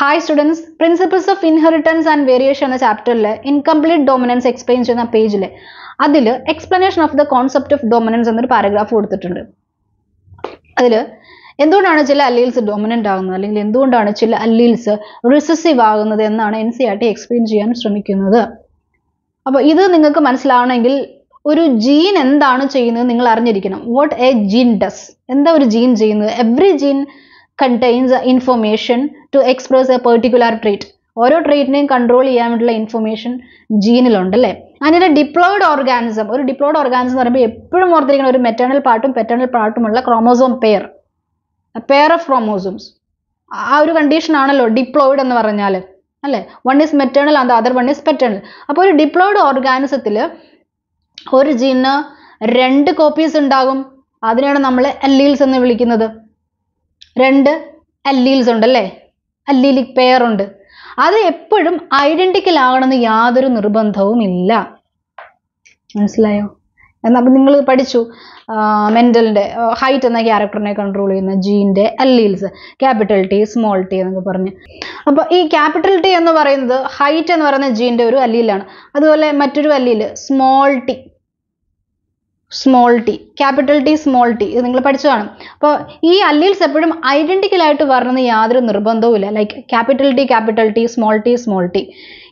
Hi students principles of inheritance and variation എന്ന ചാപ്റ്ററിൽ incomplete dominance explain ചെയ്യുന്ന പേജിൽ അതിൽ explanation of the concept of dominance എന്നൊരു പാരഗ്രാഫ് കൊടുത്തിട്ടുണ്ട് അതിൽ എന്തുകൊണ്ടാണ് ചില അല്ലീൽസ് ഡോമിനൻ്റ് ആകുന്നത് അല്ലെങ്കിൽ എന്തുകൊണ്ടാണ് ചില അല്ലീൽസ് റിസസീവ് ആകുന്നത് എന്നാണ് N C R T explain ചെയ്യാൻ ശ്രമിക്കുന്നത് അപ്പോൾ ഇത് നിങ്ങൾക്ക് മനസ്സിലാവണമെങ്കിൽ ഒരു ജീൻ എന്താണ് ചെയ്യുന്നത് നിങ്ങൾ അറിഞ്ഞിരിക്കണം വാട്ട് എ ജീൻ ഡസ് എന്താ ഒരു ജീൻ ചെയ്യുന്നത് every gene contains information to express a particular trait ഓരോ ട്രീറ്റിനെയും കൺട്രോൾ ചെയ്യാൻ വേണ്ടിയുള്ള ഇൻഫർമേഷൻ ജീനിലുണ്ട് അല്ലേ അതിൻ്റെ ഡിപ്ലോയിഡ് ഓർഗാനിസം ഒരു ഡിപ്ലോയിഡ് ഓർഗാനിസം എന്ന് പറയുമ്പോൾ എപ്പോഴും ഓർത്തിരിക്കുന്ന ഒരു മെറ്റേണൽ പാർട്ടും പെറ്റേണൽ പാർട്ടുമുള്ള chromosome pair pair of chromosomes ആ ഒരു കണ്ടീഷനാണല്ലോ ഡിപ്ലോയിഡ് എന്ന് പറഞ്ഞാൽ അല്ലേ one is maternal and other one is paternal അപ്പോൾ ഒരു ഡിപ്ലോയിഡ് ഓർഗാനിസത്തിൽ ഒരു ജീനിന് രണ്ട് കോപ്പീസ് ഉണ്ടാകും അതിനെയാണ് നമ്മൾ എല്ലീൽസ് എന്ന് വിളിക്കുന്നത് രണ്ട് അല്ലീൽസ് ഉണ്ട് അല്ലേ അല്ലീലിക് പെയർ ഉണ്ട് അത് എപ്പോഴും ഐഡന്റിക്കൽ ആവണമെന്ന് യാതൊരു നിർബന്ധവും ഇല്ല മനസ്സിലായോ എന്നാ നിങ്ങൾ പഠിച്ചു മെന്റലിന്റെ ഹൈറ്റ് എന്ന ക്യാരക്ടറിനെ കൺട്രോൾ ചെയ്യുന്ന ജീൻ്റെ alleles capital T small T എന്നൊക്കെ പറഞ്ഞ് അപ്പോൾ ഈ ക്യാപിറ്റൽ ടി എന്ന് പറയുന്നത് ഹൈറ്റ് എന്ന് പറയുന്ന ജീൻ്റെ ഒരു അല്ലീലാണ് അതുപോലെ മറ്റൊരു allele small T small T capital T small T ഇത് നിങ്ങൾ പഠിച്ചു കാണും അപ്പോൾ ഈ അല്ലീൽസ് എപ്പോഴും ഐഡൻറ്റിക്കൽ ആയിട്ട് വരണമെന്ന് യാതൊരു നിർബന്ധവുമില്ല like capital T capital T small T small T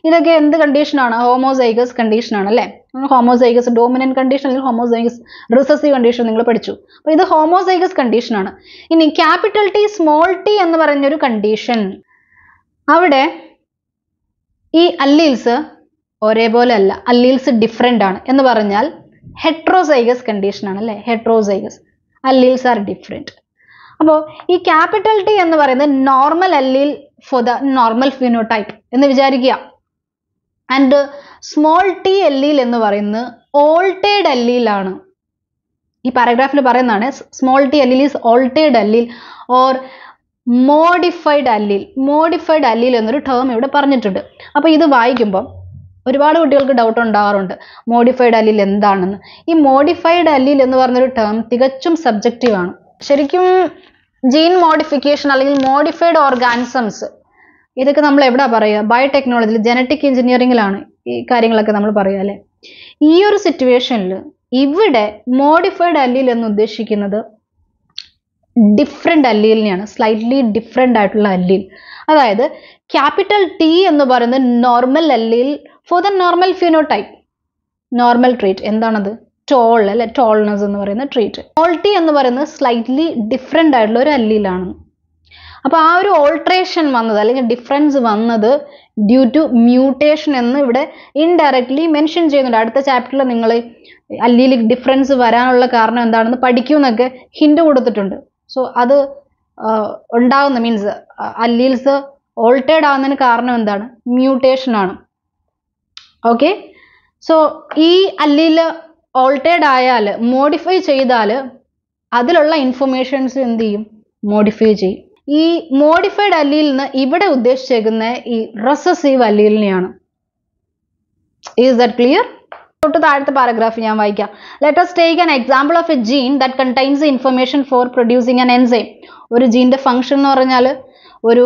ഇതൊക്കെ എന്ത് കണ്ടീഷനാണ് ഹോമോസൈഗസ് കണ്ടീഷനാണ് അല്ലേ ഹോമോസൈഗസ് ഡോമിനൻറ്റ് കണ്ടീഷൻ അല്ലെങ്കിൽ ഹോമോസൈഗസ് റിസസീവ് കണ്ടീഷൻ നിങ്ങൾ പഠിച്ചു അപ്പോൾ ഇത് ഹോമോസൈഗസ് കണ്ടീഷനാണ് ഇനി ക്യാപിറ്റൽ ടി സ്മോൾ ടി എന്ന് പറഞ്ഞൊരു കണ്ടീഷൻ അവിടെ ഈ അല്ലീൽസ് ഒരേപോലെ അല്ല അല്ലീൽസ് ഡിഫറെൻ്റ് ആണ് എന്ന് പറഞ്ഞാൽ ഹെട്രോസൈഗസ് ആണ് അല്ലേ ഹെട്രോസൈഗസ് അല്ലീൽസ് ആർ ഡിഫറെന്റ് അപ്പോൾ ഈ ക്യാപിറ്റൽ ടി എന്ന് പറയുന്നത് normal allele for the normal phenotype എന്ന് വിചാരിക്കുക ആൻഡ് സ്മോൾ ടി അല്ലീൽ എന്ന് പറയുന്നത് ഓൾട്ടേഡ് അല്ലീലാണ് ഈ പാരഗ്രാഫിൽ പറയുന്നതാണ് small T allele is altered allele or modified allele modified allele എന്നൊരു ടേം ഇവിടെ പറഞ്ഞിട്ടുണ്ട് അപ്പോൾ ഇത് വായിക്കുമ്പോൾ ഒരുപാട് കുട്ടികൾക്ക് ഡൗട്ട് ഉണ്ടാവാറുണ്ട് മോഡിഫൈഡ് അല്ലിൽ എന്താണെന്ന് ഈ മോഡിഫൈഡ് അല്ലിൽ എന്ന് പറഞ്ഞൊരു ടേം തികച്ചും ആണ് ശരിക്കും ജീൻ മോഡിഫിക്കേഷൻ അല്ലെങ്കിൽ മോഡിഫൈഡ് ഓർഗാനിസംസ് ഇതൊക്കെ നമ്മൾ എവിടെ പറയുക ബയോടെക്നോളജി ജനറ്റിക് എഞ്ചിനീയറിംഗിലാണ് ഈ കാര്യങ്ങളൊക്കെ നമ്മൾ പറയുക അല്ലേ ഈ ഒരു സിറ്റുവേഷനിൽ ഇവിടെ മോഡിഫൈഡ് അല്ലിൽ എന്ന് ഉദ്ദേശിക്കുന്നത് ഡിഫറെൻ്റ് അല്ലീലിനെയാണ് സ്ലൈറ്റ്ലി ഡിഫറെൻ്റ് ആയിട്ടുള്ള അല്ലീൽ അതായത് ക്യാപിറ്റൽ ടി എന്ന് പറയുന്നത് normal allele for the normal type normal trait എന്താണത് ടോൾ അല്ലെ ടോൾനെസ് എന്ന് പറയുന്ന ട്രീറ്റ് ഓൾട്ടി എന്ന് പറയുന്നത് സ്ലൈറ്റ്ലി ഡിഫറെൻ്റ് ആയിട്ടുള്ള ഒരു അല്ലീലാണ് അപ്പോൾ ആ ഒരു ഓൾട്രേഷൻ വന്നത് അല്ലെങ്കിൽ ഡിഫറൻസ് വന്നത് ഡ്യൂ ടു മ്യൂട്ടേഷൻ എന്ന് ഇവിടെ ഇൻഡയറക്ട്ലി മെൻഷൻ ചെയ്യുന്നുണ്ട് അടുത്ത ചാപ്റ്ററിൽ നിങ്ങൾ അല്ലിയിൽ ഡിഫറൻസ് വരാനുള്ള കാരണം എന്താണെന്ന് പഠിക്കുമെന്നൊക്കെ ഹിൻഡ് കൊടുത്തിട്ടുണ്ട് സോ അത് ഉണ്ടാകുന്ന മീൻസ് അല്ലീൽസ് ഓൾട്ടേഡ് ആവുന്നതിന് കാരണം എന്താണ് മ്യൂട്ടേഷൻ ആണ് ഓക്കെ സോ ഈ അല്ലിൽ ഓൾട്ടേഡ് ആയാൽ മോഡിഫൈ ചെയ്താൽ അതിലുള്ള ഇൻഫർമേഷൻസ് എന്ത് ചെയ്യും മോഡിഫൈ ചെയ്യും ഈ മോഡിഫൈഡ് അല്ലിയിൽ നിന്ന് ഇവിടെ ഉദ്ദേശിച്ചേക്കുന്ന ഈ റെസസീവ് അല്ലീലിനെയാണ് ഈസ് ദറ്റ് ക്ലിയർ തൊട്ട് താഴത്തെ പാരഗ്രാഫ് ഞാൻ വായിക്കാം let's take an example of a gene that contains information for producing an enzyme ഒരു ജീൻ്റെ ഫംഗ്ഷൻ എന്ന് പറഞ്ഞാൽ ഒരു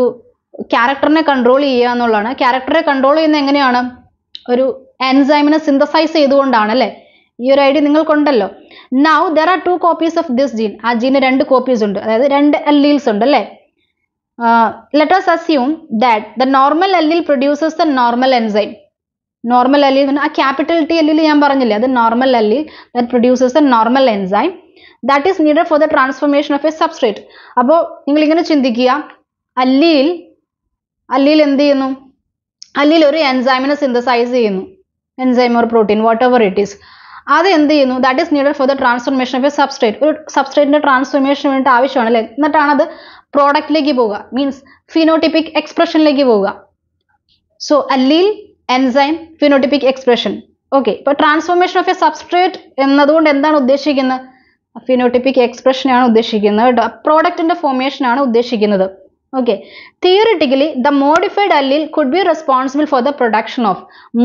ക്യാരക്ടറിനെ കൺട്രോൾ ചെയ്യുക എന്നുള്ളതാണ് ക്യാരക്ടറെ കൺട്രോൾ ചെയ്യുന്നത് എങ്ങനെയാണ് ഒരു എൻസൈമിനെ സിന്തസൈസ് ചെയ്തുകൊണ്ടാണ് അല്ലേ ഈ ഒരു ഐഡിയ നിങ്ങൾക്കുണ്ടല്ലോ now there are two copies of this gene ആ ജീന് രണ്ട് കോപ്പീസ് ഉണ്ട് അതായത് രണ്ട് എല്ലീൽസ് ഉണ്ട് അല്ലേ us assume that the normal allele produces the normal enzyme normal allele ആ ക്യാപിറ്റൽ ടി എല്ലിൽ ഞാൻ പറഞ്ഞില്ലേ അത് normal allele that produces the normal enzyme that is needed for the transformation of a substrate അപ്പോൾ നിങ്ങൾ ഇങ്ങനെ ചിന്തിക്കുക അല്ലിയിൽ അല്ലിയിൽ എന്ത് ചെയ്യുന്നു അല്ലെങ്കിൽ ഒരു എൻസൈമിനെ സിന്തസൈസ് ചെയ്യുന്നു enzyme or protein whatever it is അത് എന്ത് ചെയ്യുന്നു that is needed for the transformation of a substrate ഒരു സബ്സ്റ്റേറ്റിന്റെ ട്രാൻസ്ഫോർമേഷന് വേണ്ടി ആവശ്യമാണ് അല്ലേ എന്നിട്ടാണ് അത് പ്രോഡക്റ്റിലേക്ക് പോവുക മീൻസ് ഫിനോട്ടിപ്പിക് എക്സ്പ്രഷനിലേക്ക് പോവുക so allele enzyme phenotypic expression okay ഇപ്പൊ ട്രാൻസ്ഫോർമേഷൻ ഓഫ് എ സബ്സ്ട്രേറ്റ് എന്നതുകൊണ്ട് എന്താണ് ഉദ്ദേശിക്കുന്നത് ഫിനോട്ടിപ്പിക് എക്സ്പ്രഷനാണ് ഉദ്ദേശിക്കുന്നത് ഫോർമേഷൻ ഫോർമേഷനാണ് ഉദ്ദേശിക്കുന്നത് Okay, theoretically, the modified allele could be responsible for the production of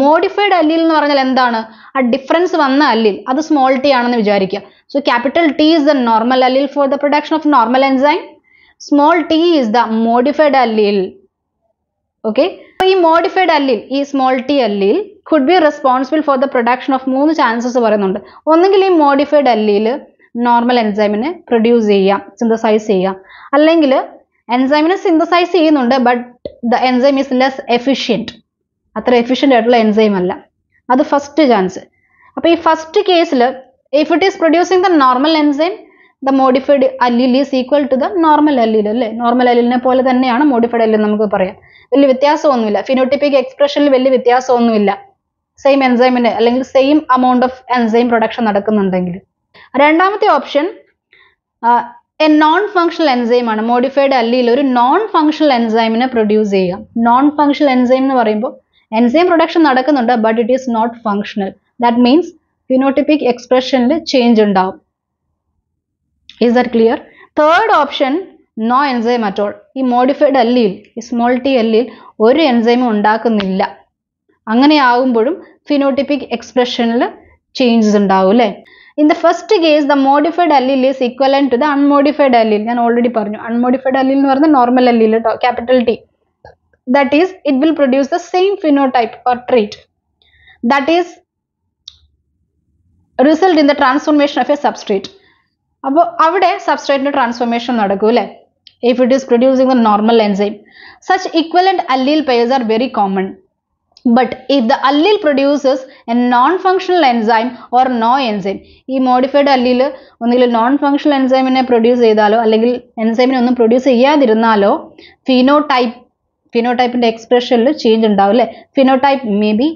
modified allele എന്ന് പറഞ്ഞാൽ എന്താണ് ആ ഡിഫറൻസ് വന്ന അല്ലിൽ അത് സ്മോൾ ടി ആണെന്ന് വിചാരിക്കുക so capital T is the normal allele for the production of normal enzyme small T is the modified allele okay ഈ modified allele ഈ small T allele could be responsible for the production of മൂന്ന് chances പറയുന്നുണ്ട് ഒന്നുകിൽ ഈ modified allele normal എൻസൈമിനെ produce ചെയ്യാം synthesize ചെയ്യാം അല്ലെങ്കിൽ എൻസൈമിനെ സിന്തസൈസ് ചെയ്യുന്നുണ്ട് but the enzyme is less efficient അത്ര എഫിഷ്യൻ്റ് ആയിട്ടുള്ള എൻസൈം അല്ല അത് ഫസ്റ്റ് ചാൻസ് അപ്പോൾ ഈ ഫസ്റ്റ് കേസിൽ if it is producing the normal enzyme the modified allele is equal to the normal allele അല്ലേ നോർമൽ അല്ലിനെ പോലെ തന്നെയാണ് മോഡിഫൈഡ് അല്ലിൽ നമുക്ക് പറയാം വലിയ വ്യത്യാസമൊന്നുമില്ല ഫിനോട്ടിപ്പിക് എക്സ്പ്രഷനിൽ വലിയ വ്യത്യാസമൊന്നുമില്ല സെയിം എൻസൈമിന് അല്ലെങ്കിൽ same amount of enzyme production നടക്കുന്നുണ്ടെങ്കിൽ രണ്ടാമത്തെ option a non functional enzyme ആണ് മോഡിഫൈഡ് അല്ലിയിൽ ഒരു നോൺ ഫങ്ഷണൽ എൻസൈമിനെ പ്രൊഡ്യൂസ് ചെയ്യുക നോൺ ഫങ്ഷണൽ എൻസൈം എന്ന് പറയുമ്പോൾ എൻസൈം പ്രൊഡക്ഷൻ നടക്കുന്നുണ്ട് but it is not functional that means phenotypic എക്സ്പ്രഷനിൽ ചേഞ്ച് ഉണ്ടാവും is that clear third option no enzyme at all ഈ മോഡിഫൈഡ് അല്ലിയിൽ ഈ സ്മോൾ ടി അല്ലിയിൽ ഒരു എൻസൈമും ഉണ്ടാക്കുന്നില്ല അങ്ങനെ ആകുമ്പോഴും ഫിനോട്ടിപ്പിക് എക്സ്പ്രഷനിൽ ചേഞ്ചസ് ഉണ്ടാവും അല്ലേ In the first case, the modified allele is equivalent to the unmodified allele. ഞാൻ already പറഞ്ഞു unmodified allele എന്ന് the normal allele capital T. That is, it will produce the same phenotype or trait. That is, result in the transformation of a substrate. അപ്പോൾ substrate transformation transformation നടക്കൂ അല്ലേ if it is producing the normal enzyme. Such equivalent allele pairs are very common. But if the allele produces a non-functional enzyme or no enzyme, ഈ modified allele ഒന്നുകിൽ non functional എൻസൈമിനെ produce ചെയ്താലോ അല്ലെങ്കിൽ എൻസൈമിനെ ഒന്നും produce ചെയ്യാതിരുന്നാലോ phenotype ഫിനോടൈപ്പിൻ്റെ എക്സ്പ്രഷനിൽ change ഉണ്ടാവും അല്ലേ phenotype may be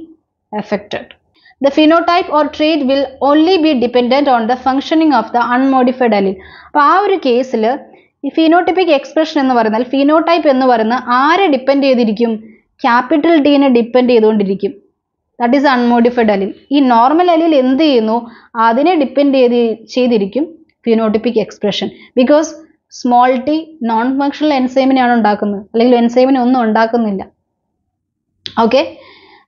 affected the phenotype or trait will only be dependent on the functioning of the unmodified allele അപ്പോൾ ആ ഒരു കേസിൽ ഈ ഫിനോട്ടിപ്പിക് എക്സ്പ്രഷൻ എന്ന് പറയുന്നത് ഫിനോടൈപ്പ് എന്ന് പറയുന്നത് ആരെ ഡിപ്പെൻഡ് ചെയ്തിരിക്കും ക്യാപിറ്റൽ ടീനെ ഡിപ്പെൻഡ് ചെയ്തുകൊണ്ടിരിക്കും ദാറ്റ് ഈസ് അൺമോഡിഫൈഡ് അലിൽ ഈ നോർമൽ അലിൽ എന്ത് ചെയ്യുന്നു അതിനെ ഡിപ്പെൻഡ് ചെയ്ത് ചെയ്തിരിക്കും phenotypic expression because small T non functional എൻസൈമിനെയാണ് ഉണ്ടാക്കുന്നത് അല്ലെങ്കിൽ എൻസൈമിനെ ഒന്നും ഉണ്ടാക്കുന്നില്ല okay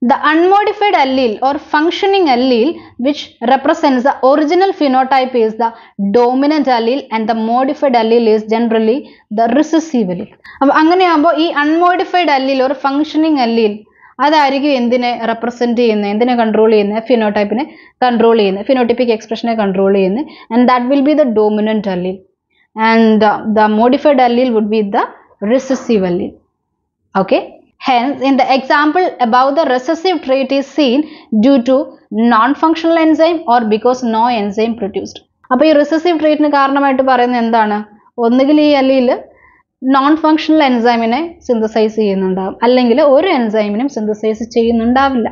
The unmodified allele or functioning allele which represents the original phenotype is the dominant allele and the modified allele is generally the recessive allele. അപ്പോൾ അങ്ങനെയാകുമ്പോൾ ഈ unmodified allele ഒരു ഫങ്ഷനിങ് അല്ലീൽ അതായിരിക്കും എന്തിനെ റെപ്രസെൻറ്റ് ചെയ്യുന്നത് എന്തിനെ കൺട്രോൾ ചെയ്യുന്നത് ഫിനോടൈപ്പിനെ കൺട്രോൾ ചെയ്യുന്നത് ഫിനോട്ടിപ്പിക് എക്സ്പ്രഷനെ കൺട്രോൾ ചെയ്യുന്നത് and that will be the dominant allele and the modified allele would be the recessive allele okay Hence, in the example above the recessive trait is seen due to non-functional enzyme or because no enzyme produced. അപ്പോൾ ഈ recessive ട്രീറ്റിന് കാരണമായിട്ട് പറയുന്നത് എന്താണ് ഒന്നുകിൽ ഈ അല്ലിയിൽ non functional എൻസൈമിനെ synthesize ചെയ്യുന്നുണ്ടാകും അല്ലെങ്കിൽ ഒരു എൻസൈമിനും സിന്തസൈസ് ചെയ്യുന്നുണ്ടാവില്ല